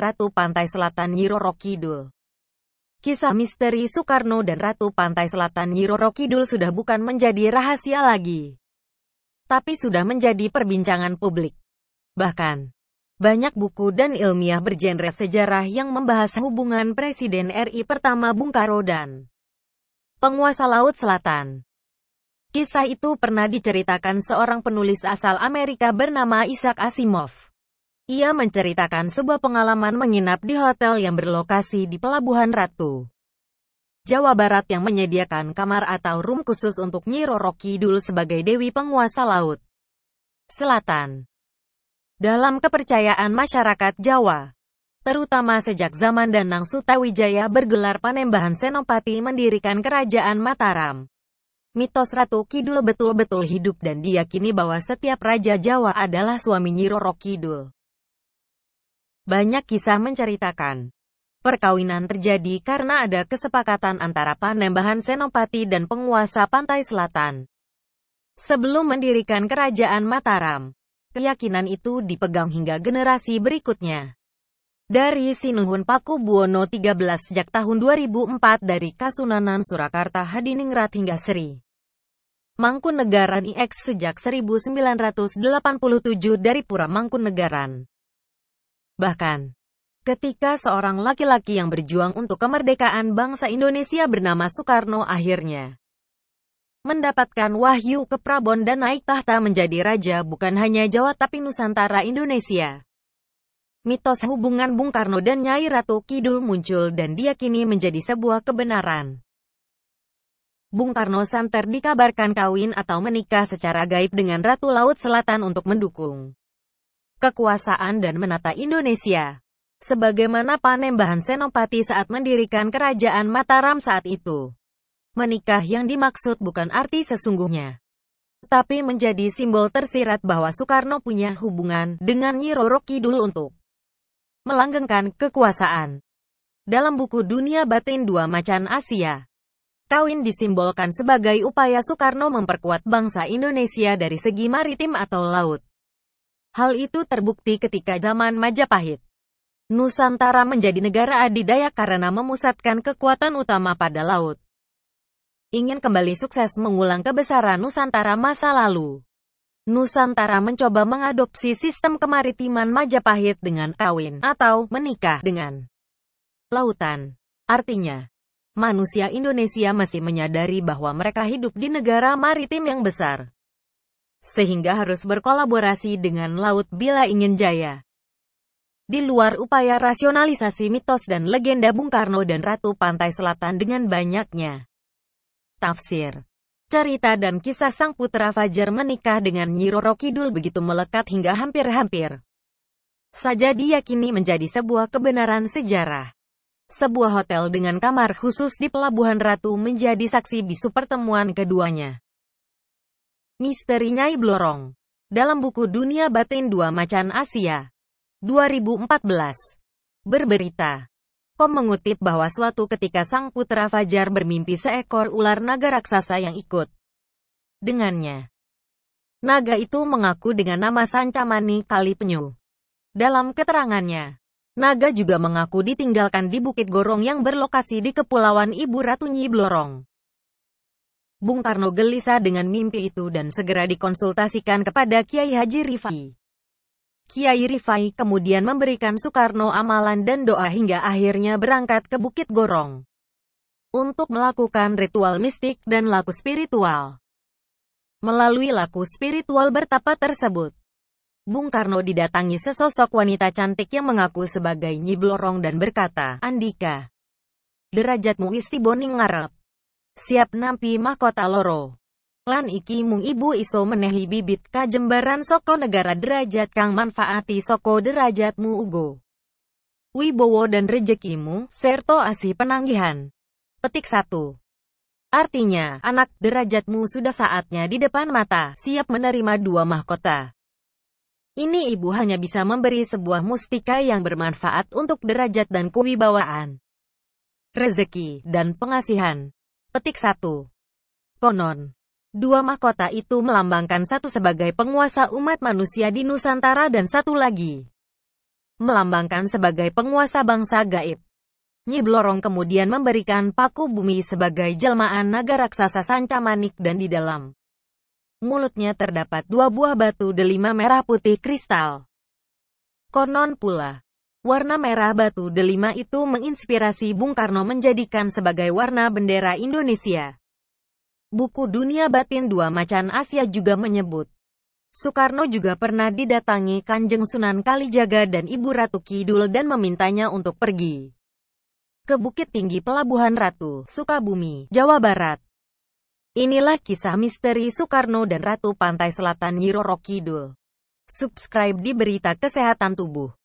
Ratu Pantai Selatan Nyiroro Kidul. Kisah misteri Soekarno dan Ratu Pantai Selatan Nyiroro Kidul sudah bukan menjadi rahasia lagi. Tapi sudah menjadi perbincangan publik. Bahkan, banyak buku dan ilmiah bergenre sejarah yang membahas hubungan Presiden RI pertama Bung Karno dan penguasa Laut Selatan. Kisah itu pernah diceritakan seorang penulis asal Amerika bernama Isaac Asimov. Ia menceritakan sebuah pengalaman menginap di hotel yang berlokasi di Pelabuhan Ratu, Jawa Barat yang menyediakan kamar atau room khusus untuk Nyi Roroki Kidul sebagai Dewi Penguasa Laut Selatan. Dalam kepercayaan masyarakat Jawa, terutama sejak zaman Danang Sutawijaya bergelar Panembahan Senopati mendirikan Kerajaan Mataram. Mitos Ratu Kidul betul-betul hidup dan diyakini bahwa setiap Raja Jawa adalah suami Nyi Roroki Kidul. Banyak kisah menceritakan, perkawinan terjadi karena ada kesepakatan antara Panembahan Senopati dan penguasa pantai selatan. Sebelum mendirikan kerajaan Mataram, keyakinan itu dipegang hingga generasi berikutnya. Dari Sinuhun Paku Buwono 13 sejak tahun 2004 dari Kasunanan Surakarta Hadiningrat hingga Sri. Mangkunegaran IX sejak 1987 dari Pura Mangkunegaran. Bahkan, ketika seorang laki-laki yang berjuang untuk kemerdekaan bangsa Indonesia bernama Soekarno akhirnya mendapatkan wahyu ke Prabon dan naik tahta menjadi raja bukan hanya Jawa tapi Nusantara Indonesia. Mitos hubungan Bung Karno dan Nyai Ratu Kidul muncul dan diyakini menjadi sebuah kebenaran. Bung Karno santer dikabarkan kawin atau menikah secara gaib dengan Ratu Laut Selatan untuk mendukung kekuasaan dan menata Indonesia. Sebagaimana Panembahan Senopati saat mendirikan Kerajaan Mataram saat itu. Menikah yang dimaksud bukan arti sesungguhnya. Tapi menjadi simbol tersirat bahwa Soekarno punya hubungan dengan Nyi Roro Kidul untuk melanggengkan kekuasaan. Dalam buku Dunia Batin Dua Macan Asia, kawin disimbolkan sebagai upaya Soekarno memperkuat bangsa Indonesia dari segi maritim atau laut. Hal itu terbukti ketika zaman Majapahit. Nusantara menjadi negara adidaya karena memusatkan kekuatan utama pada laut. Ingin kembali sukses mengulang kebesaran Nusantara masa lalu. Nusantara mencoba mengadopsi sistem kemaritiman Majapahit dengan kawin atau menikah dengan lautan. Artinya, manusia Indonesia masih menyadari bahwa mereka hidup di negara maritim yang besar sehingga harus berkolaborasi dengan laut bila ingin jaya. Di luar upaya rasionalisasi mitos dan legenda Bung Karno dan Ratu Pantai Selatan dengan banyaknya tafsir, cerita dan kisah sang putra Fajar menikah dengan Nyi Roro Kidul begitu melekat hingga hampir-hampir saja diyakini menjadi sebuah kebenaran sejarah. Sebuah hotel dengan kamar khusus di Pelabuhan Ratu menjadi saksi bisu pertemuan keduanya. Misteri Nyai Blorong. Dalam buku Dunia Batin Dua Macan Asia 2014, berberita. Kom mengutip bahwa suatu ketika sang putra Fajar bermimpi seekor ular naga raksasa yang ikut dengannya. Naga itu mengaku dengan nama Sancamani Kali Penyu. Dalam keterangannya, naga juga mengaku ditinggalkan di Bukit Gorong yang berlokasi di Kepulauan Ibu Ratu Nyi Blorong. Bung Karno gelisah dengan mimpi itu dan segera dikonsultasikan kepada Kiai Haji Rifai. Kiai Rifai kemudian memberikan Soekarno amalan dan doa hingga akhirnya berangkat ke Bukit Gorong untuk melakukan ritual mistik dan laku spiritual. Melalui laku spiritual bertapa tersebut, Bung Karno didatangi sesosok wanita cantik yang mengaku sebagai Nyi Blorong dan berkata, Andika, derajatmu istiboning ngarep siap nampi mahkota loro. Lan iki mung ibu iso menehi bibit kajembaran soko negara derajat kang manfaati soko derajatmu ugo. Wibowo dan rejekimu, serto asih penanggihan. Petik satu. Artinya, anak derajatmu sudah saatnya di depan mata, siap menerima dua mahkota. Ini ibu hanya bisa memberi sebuah mustika yang bermanfaat untuk derajat dan kewibawaan, rezeki, dan pengasihan. Petik 1. Konon, dua mahkota itu melambangkan satu sebagai penguasa umat manusia di Nusantara dan satu lagi melambangkan sebagai penguasa bangsa gaib. Nyi Blorong kemudian memberikan paku bumi sebagai jelmaan naga raksasa Sanca dan di dalam mulutnya terdapat dua buah batu delima merah putih kristal. Konon pula, Warna merah batu delima itu menginspirasi Bung Karno menjadikan sebagai warna bendera Indonesia. Buku Dunia Batin Dua Macan Asia juga menyebut, Soekarno juga pernah didatangi Kanjeng Sunan Kalijaga dan Ibu Ratu Kidul dan memintanya untuk pergi ke Bukit Tinggi Pelabuhan Ratu, Sukabumi, Jawa Barat. Inilah kisah misteri Soekarno dan Ratu Pantai Selatan Nyiroro Kidul. Subscribe di Berita Kesehatan Tubuh.